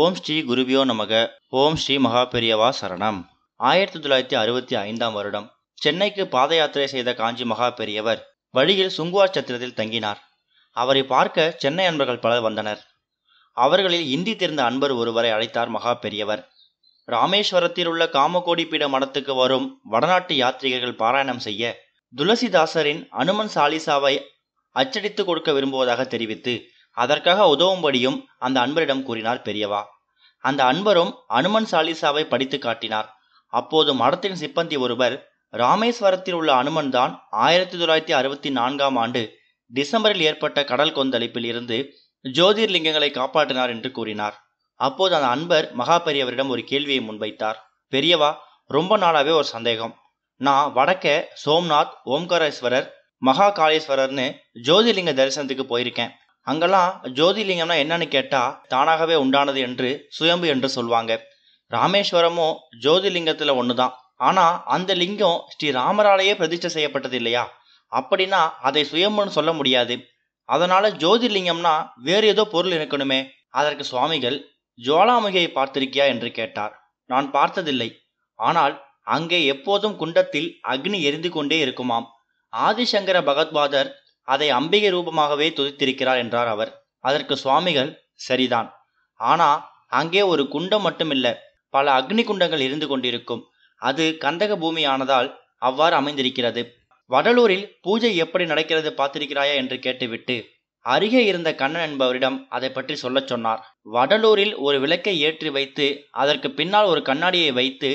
ஓம் ஸ்ரீ குருவியோ நமக ஓம் ஸ்ரீ மகாபெரியவா சரணம் ஆயிரத்தி தொள்ளாயிரத்தி அறுபத்தி ஐந்தாம் வருடம் சென்னைக்கு பாத யாத்திரை செய்த காஞ்சி மகா பெரியவர் வழியில் சுங்குவார் சத்திரத்தில் தங்கினார் அவரை பார்க்க சென்னை அன்பர்கள் பலர் வந்தனர் அவர்களில் இந்தி தெரிந்த அன்பர் ஒருவரை அழைத்தார் மகா பெரியவர் ராமேஸ்வரத்தில் உள்ள காமகோடி பீட மடத்துக்கு வரும் வடநாட்டு யாத்ரீகர்கள் பாராயணம் செய்ய துளசிதாசரின் அனுமன் சாலிசாவை அச்சடித்து கொடுக்க விரும்புவதாக தெரிவித்து அதற்காக உதவும்படியும் அந்த அன்பரிடம் கூறினார் பெரியவா அந்த அன்பரும் அனுமன் சாலிசாவை படித்து காட்டினார் அப்போது மடத்தின் சிப்பந்தி ஒருவர் ராமேஸ்வரத்தில் உள்ள அனுமன் தான் ஆயிரத்தி தொள்ளாயிரத்தி அறுபத்தி நான்காம் ஆண்டு டிசம்பரில் ஏற்பட்ட கடல் கொந்தளிப்பில் இருந்து ஜோதிர்லிங்கங்களை காப்பாற்றினார் என்று கூறினார் அப்போது அந்த அன்பர் மகா பெரியவரிடம் ஒரு கேள்வியை முன்வைத்தார் பெரியவா ரொம்ப நாளாவே ஒரு சந்தேகம் நான் வடக்க சோம்நாத் ஓம்காரேஸ்வரர் மகா காளேஸ்வரர்னு ஜோதிர்லிங்க தரிசனத்துக்கு போயிருக்கேன் அங்கெல்லாம் ஜோதிலிங்கம்னா என்னன்னு கேட்டால் தானாகவே உண்டானது என்று சுயம்பு என்று சொல்வாங்க ராமேஸ்வரமும் ஜோதிலிங்கத்துல ஒன்று தான் ஆனால் அந்த லிங்கம் ஸ்ரீ ராமராலேயே பிரதிஷ்டை செய்யப்பட்டது இல்லையா அப்படின்னா அதை சுயம்புன்னு சொல்ல முடியாது அதனால ஜோதிலிங்கம்னா வேறு ஏதோ பொருள் இருக்கணுமே அதற்கு சுவாமிகள் ஜோலாமுகையை பார்த்திருக்கியா என்று கேட்டார் நான் பார்த்ததில்லை ஆனால் அங்கே எப்போதும் குண்டத்தில் அக்னி எரிந்து கொண்டே இருக்குமாம் ஆதிசங்கர பகத்பாதர் அதை அம்பிகை ரூபமாகவே துதித்திருக்கிறார் என்றார் அவர் அதற்கு சுவாமிகள் சரிதான் ஆனா அங்கே ஒரு குண்டம் மட்டுமில்ல பல அக்னி குண்டங்கள் இருந்து கொண்டிருக்கும் அது கந்தக பூமியானதால் அவ்வாறு அமைந்திருக்கிறது வடலூரில் பூஜை எப்படி நடக்கிறது பார்த்திருக்கிறாயா என்று கேட்டுவிட்டு அருகே இருந்த கண்ணன் என்பவரிடம் அதை பற்றி சொல்லச் சொன்னார் வடலூரில் ஒரு விளக்கை ஏற்றி வைத்து அதற்கு பின்னால் ஒரு கண்ணாடியை வைத்து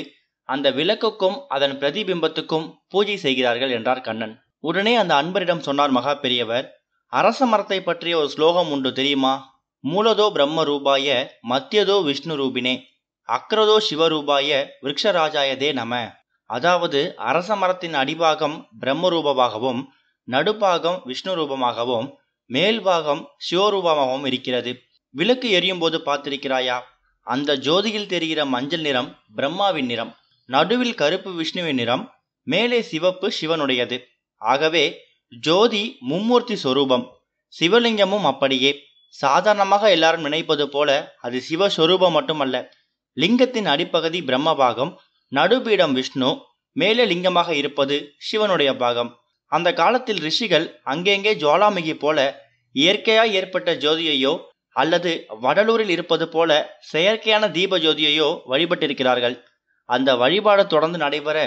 அந்த விளக்குக்கும் அதன் பிரதிபிம்பத்துக்கும் பூஜை செய்கிறார்கள் என்றார் கண்ணன் உடனே அந்த அன்பரிடம் சொன்னார் மகா பெரியவர் அரச மரத்தை பற்றிய ஒரு ஸ்லோகம் உண்டு தெரியுமா மூலதோ பிரம்ம ரூபாய மத்தியதோ விஷ்ணு ரூபினே அக்ரதோ சிவரூபாய விரக்ஷராஜாயதே நம அதாவது அரச மரத்தின் அடிபாகம் பிரம்ம ரூபமாகவும் நடுபாகம் விஷ்ணு ரூபமாகவும் மேல்பாகம் சிவரூபமாகவும் இருக்கிறது விளக்கு எரியும் போது பார்த்திருக்கிறாயா அந்த ஜோதியில் தெரிகிற மஞ்சள் நிறம் பிரம்மாவின் நிறம் நடுவில் கருப்பு விஷ்ணுவின் நிறம் மேலே சிவப்பு சிவனுடையது ஆகவே ஜோதி மும்மூர்த்தி சொரூபம் சிவலிங்கமும் அப்படியே சாதாரணமாக எல்லாரும் நினைப்பது போல அது சிவஸ்வரூபம் மட்டுமல்ல லிங்கத்தின் அடிப்பகுதி பிரம்ம பாகம் நடுபீடம் விஷ்ணு மேலே லிங்கமாக இருப்பது சிவனுடைய பாகம் அந்த காலத்தில் ரிஷிகள் அங்கெங்கே ஜுவாலாமிகி போல இயற்கையாய் ஏற்பட்ட ஜோதியையோ அல்லது வடலூரில் இருப்பது போல செயற்கையான தீப ஜோதியையோ வழிபட்டிருக்கிறார்கள் அந்த வழிபாடு தொடர்ந்து நடைபெற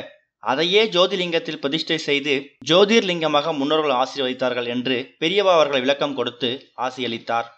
அதையே ஜோதிலிங்கத்தில் பிரதிஷ்டை செய்து ஜோதிர்லிங்கமாக முன்னோர்கள் ஆசீர்வதித்தார்கள் என்று பெரியவா அவர்கள் விளக்கம் கொடுத்து ஆசியளித்தார்